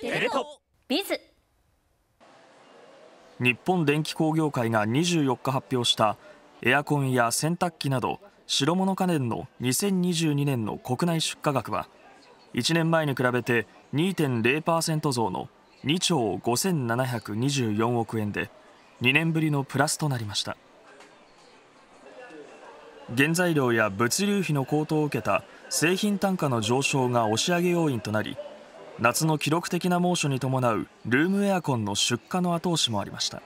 テレビズ日本電機工業会が24日発表したエアコンや洗濯機など白物家電の2022年の国内出荷額は1年前に比べて2.0%増の2兆5724億円で2年ぶりのプラスとなりました原材料や物流費の高騰を受けた製品単価の上昇が押し上げ要因となり夏の記録的な猛暑に伴うルームエアコンの出荷の後押しもありました